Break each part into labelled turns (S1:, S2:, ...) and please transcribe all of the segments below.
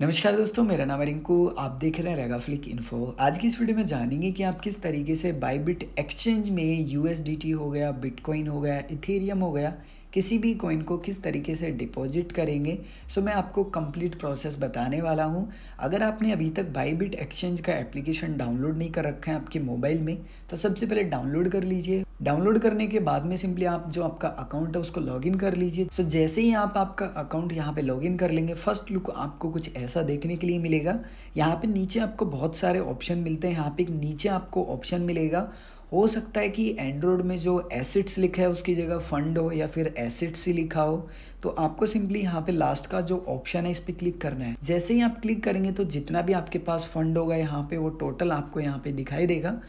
S1: नमस्कार दोस्तों मेरा नाम रिंकू आप देख रहे हैं रेगाफ्लिक इन्फो आज की इस वीडियो में जानेंगे कि आप किस तरीके से बाईबिट एक्सचेंज में यूएसडीटी हो गया बिटकॉइन हो गया इथेरियम हो गया किसी भी कॉइन को किस तरीके से डिपॉजिट करेंगे सो मैं आपको कंप्लीट प्रोसेस बताने वाला हूँ अगर आपने अभी तक बाईबिट एक्सचेंज का एप्लीकेशन डाउनलोड नहीं कर रखा है आपके मोबाइल में तो सबसे पहले डाउनलोड कर लीजिए डाउनलोड करने के बाद में सिंपली आप जो आपका अकाउंट है उसको लॉगिन कर लीजिए सो so, जैसे ही आप आपका अकाउंट यहाँ पे लॉगिन कर लेंगे फर्स्ट लुक आपको कुछ ऐसा देखने के लिए मिलेगा यहाँ पे नीचे आपको बहुत सारे ऑप्शन मिलते हैं यहाँ पे नीचे आपको ऑप्शन मिलेगा हो सकता है कि एंड्रॉयड में जो एसिड्स लिखा है उसकी जगह फंड हो या फिर एसिड्स ही लिखा हो तो आपको सिंपली यहाँ पे लास्ट का जो ऑप्शन है इस पर क्लिक करना है जैसे ही आप क्लिक करेंगे तो जितना भी आपके पास फंड होगा यहाँ पे वो टोटल आपको यहाँ पे दिखाई देगा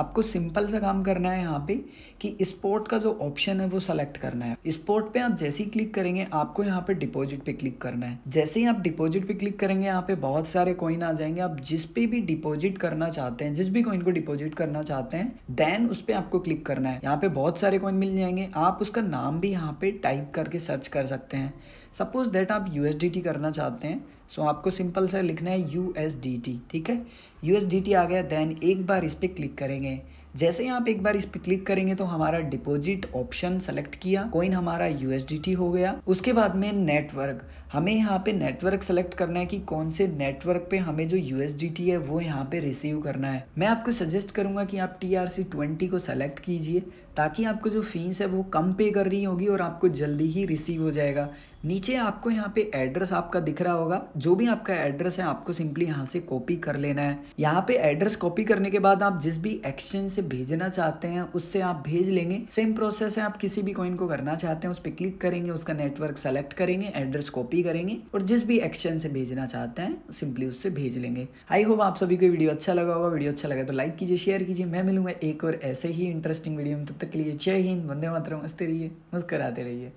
S1: आपको सिंपल सा काम करना है यहाँ पे कि स्पोर्ट का जो ऑप्शन है वो सेलेक्ट करना है स्पोर्ट पे आप जैसे ही क्लिक करेंगे आपको यहाँ पे डिपॉजिट पे क्लिक करना है जैसे ही आप डिपॉजिट पे क्लिक करेंगे यहाँ पे बहुत सारे कॉइन आ जाएंगे आप जिस पे भी डिपॉजिट करना चाहते हैं जिस भी कॉइन को डिपॉजिट करना चाहते हैं देन उस पर आपको क्लिक करना है यहाँ पे बहुत सारे कॉइन मिल जाएंगे आप उसका नाम भी यहाँ पे टाइप करके सर्च कर सकते सकते हैं सपोज़ दैट आप यू करना चाहते हैं सो so आपको सिंपल सा लिखना है यू ठीक है यू आ गया देन एक बार इस पर क्लिक करेंगे जैसे ही आप एक बार इस पर क्लिक करेंगे तो हमारा डिपॉजिट ऑप्शन सेलेक्ट किया कोइन हमारा यूएसडीटी हो गया उसके बाद में नेटवर्क हमें यहाँ पे नेटवर्क सेलेक्ट करना है कि कौन से नेटवर्क पे हमें जो यूएसडीटी है वो यहाँ पे रिसीव करना है मैं आपको सजेस्ट करूंगा कि आप टी आर सी ट्वेंटी को सेलेक्ट कीजिए ताकि आपको जो फीस है वो कम पे कर रही होगी और आपको जल्दी ही रिसीव हो जाएगा नीचे आपको यहाँ पे एड्रेस आपका दिख रहा होगा जो भी आपका एड्रेस है आपको सिंपली यहाँ से कॉपी कर लेना है यहाँ पे एड्रेस कॉपी करने के बाद आप जिस भी एक्सचेंज से भेजना चाहते हैं उससे आप भेज लेंगे सेम प्रोसेस है आप किसी भी कॉइन को करना चाहते हैं उस पर क्लिक करेंगे उसका नेटवर्क सेलेक्ट करेंगे एड्रेस कॉपी करेंगे और जिस भी एक्सचेंज से भेजना चाहते हैं सिंपली उससे भेज लेंगे आई होप आप सभी को वीडियो अच्छा लगा होगा वीडियो अच्छा लगा तो लाइक कीजिए शेयर कीजिए मैं मिलूंगा एक और ऐसे ही इंटरेस्टिंग वीडियो में तब तक के लिए जय हिंद वंदे मातरम हंसते रहिए मुस्कराते रहिए